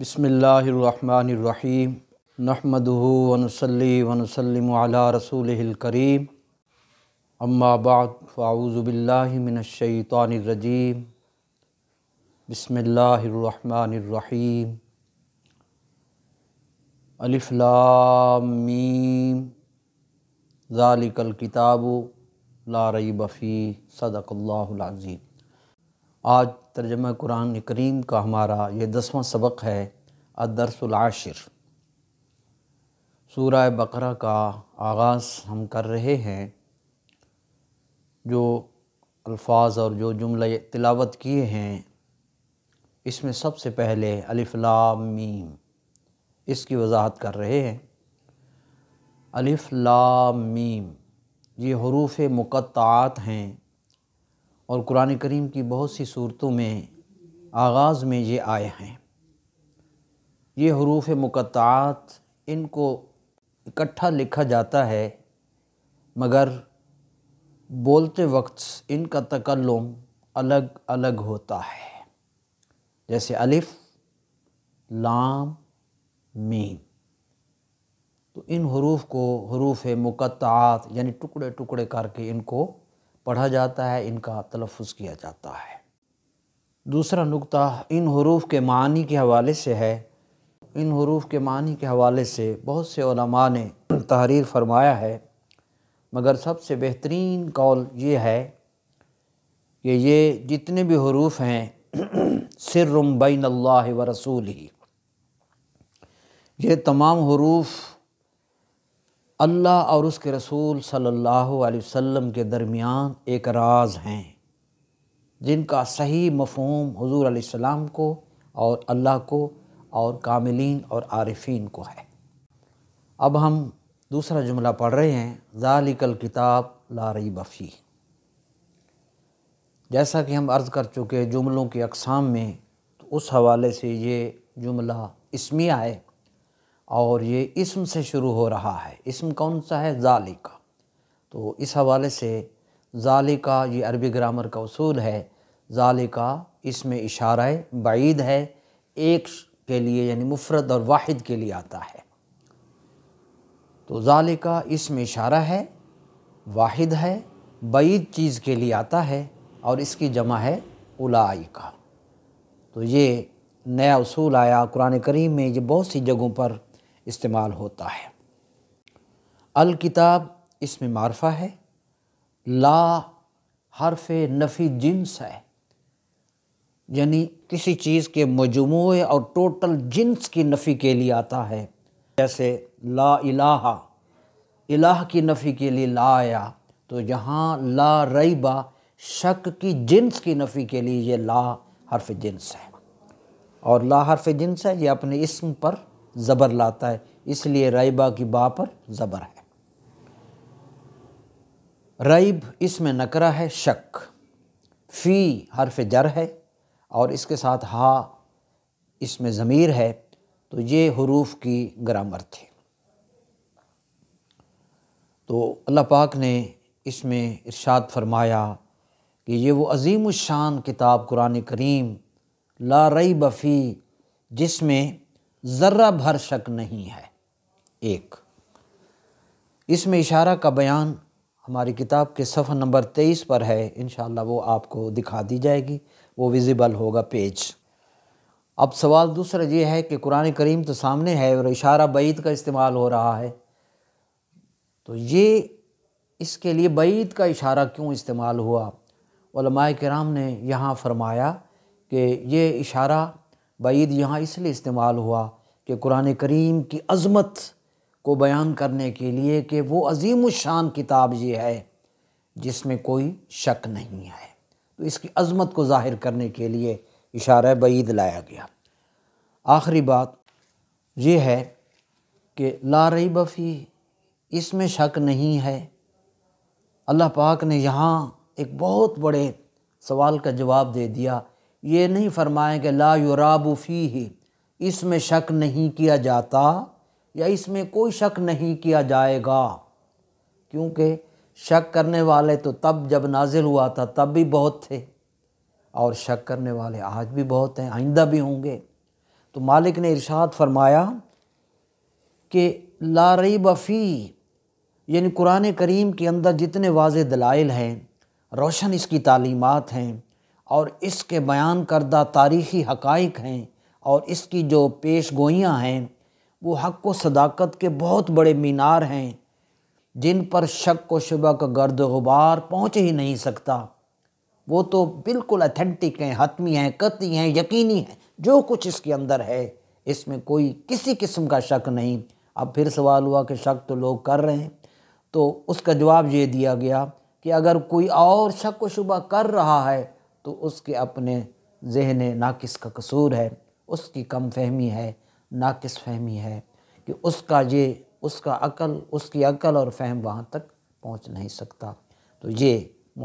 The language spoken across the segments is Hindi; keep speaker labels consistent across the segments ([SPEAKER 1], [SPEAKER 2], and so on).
[SPEAKER 1] बसमीम नहमदूनसली वनसलम रसूलकरीम अम्माबाद फ़ाऊज़बिल्लिमिनशैतरजीम बसमीम अलिफ़्लामीम ज़ालिकल किताबू ला बफ़ी सदक़ल्लाज़ीम आज तर्जमा कुरान करीम का हमारा ये दसवां सबक है अदरसलाशर सूर बकरा का आगाज़ हम कर रहे हैं जो अल्फाज और जो जुमले तिलावत किए हैं इसमें सबसे पहले अलिफ़लाम मीम इसकी वजाहत कर रहे हैं अलिफ़लाम मीम ये हरूफ मुक़ात हैं और कुरान करीम की बहुत सी सूरतों में आगाज़ में ये आए हैं ये हरूफ मुक़ात इनको इकट्ठा लिखा जाता है मगर बोलते वक्त इनका तकल्लुम अलग अलग होता है जैसे अलिफ़ लाम मीन तो इन हरूफ को हरूफ मुक़ात यानी टुकड़े टुकड़े करके इनको पढ़ा जाता है इनका तलफ़ किया जाता है दूसरा नुकता इन हरूफ के मानी के हवाले से है इन हरूफ के मानी के हवाले से बहुत से ने तहरीर फरमाया है मगर सबसे बेहतरीन कौल ये है कि ये जितने भी हरूफ हैं सिर बैन अल्लाह व रसूल ही ये तमाम हरूफ़ अल्लाह और उसके रसूल सल्लल्लाहु अलैहि वसल्लम के दरमियान एक राज हैं जिनका सही मफहम हजूर आसमाम को और अल्लाह को और कामिलीन और आरफीन को है अब हम दूसरा जुमला पढ़ रहे हैं ज़ालिकल किताब लारी बफ़ी जैसा कि हम अर्ज़ कर चुके जुमलों की अकसाम में तो उस हवाले से ये जुमला इसमिया है और ये इसम से शुरू हो रहा है इसम कौन सा है ज़ालिका का तो इस हवाले से ज़ालिका का ये अरबी ग्रामर का असूल है ज़ालिका का इसमें इशारा बाईद है एक के लिए यानी मुफरत और वाहिद के लिए आता है तो ज़ालिका का इसमें इशारा है वाहिद है बईद चीज़ के लिए आता है और इसकी जमा है उलाई का तो ये नया उसूल आया कुरान करीम में ये बहुत सी जगहों पर इस्तेमाल होता है अल किताब इसमें मारफा है ला हरफ नफ़ी जिन्स है यानी किसी चीज़ के मजमू और टोटल जिन्स की नफ़ी के लिए आता है जैसे ला इलाहा इलाह की नफ़ी के लिए ला आया तो यहाँ ला रईबा शक की जिन्स की नफ़ी के लिए ये ला हरफ जिन्स है और ला हरफ जिन्स है ये अपने इसम पर ज़बर लाता है इसलिए रैबा की बा पर ज़बर है रईब इसमें नकरा है शक फ़ी हरफ जर है और इसके साथ हा इसमें ज़मीर है तो ये हरूफ की ग्रामर थे तो अल्लाह पाक ने इसमें इरशाद फरमाया कि ये वो अजीम शान किताब कुरान करीम ला रई बफ़ी जिसमें ज़र्रा भर शक नहीं है एक इसमें इशारा का बयान हमारी किताब के सफ़र नंबर तेईस पर है इन वो आपको दिखा दी जाएगी वो विजिबल होगा पेज अब सवाल दूसरा ये है कि कुरान करीम तो सामने है और इशारा बैद का इस्तेमाल हो रहा है तो ये इसके लिए बैत का इशारा क्यों इस्तेमाल हुआ कराम ने यहाँ फरमाया कि ये इशारा बैद यहाँ इसलिए इस्तेमाल हुआ कि कुरान करीम की अज़मत को बयान करने के लिए कि वो अजीम शान किताब ये है जिसमें कोई शक नहीं है तो इसकी अज़मत को ज़ाहिर करने के लिए इशारा बैद लाया गया आखिरी बात यह है कि ला रही बफ़ी इसमें शक नहीं है अल्लाह पाक ने यहाँ एक बहुत बड़े सवाल का जवाब दे दिया ये नहीं फरमाएं कि ला युराबू फ़ी ही इसमें शक नहीं किया जाता या इसमें कोई शक नहीं किया जाएगा क्योंकि शक करने वाले तो तब जब नाजिल हुआ था तब भी बहुत थे और शक करने वाले आज भी बहुत हैं आइंदा भी होंगे तो मालिक ने इरशाद फरमाया कि ला लारई फ़ी यानी कुरान करीम के अंदर जितने वाज दलाइल हैं रोशन इसकी तालीमत हैं और इसके बयान करदा तारीख़ी हकाइक हैं और इसकी जो पेश गोइयाँ हैं वो हक व सदाकत के बहुत बड़े मीनार हैं जिन पर शक व शुबा का गर्द गुबार पहुँच ही नहीं सकता वो तो बिल्कुल अथेंटिक हैं हतमी हैं कती हैं यकीनी हैं जो कुछ इसके अंदर है इसमें कोई किसी किस्म का शक नहीं अब फिर सवाल हुआ कि शक तो लोग कर रहे हैं तो उसका जवाब ये दिया गया कि अगर कोई और शक व शुबा कर रहा है तो उसके अपने जहन नाकिस का कसूर है उसकी कम फहमी है नाकिस फहमी है कि उसका ये उसका अकल उसकी अकल और फहम वहाँ तक पहुँच नहीं सकता तो ये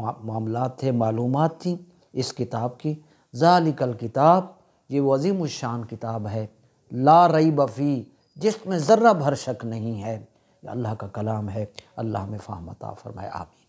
[SPEAKER 1] मामला थे मालूम थी इस किताब की जालिकल किताब ये वजीम शान किताब है ला रई बफ़ी जिसमें ज़र्रा भर शक नहीं है अल्लाह का कलाम है अल्लाह में फ़ाहमता फरमाए आमी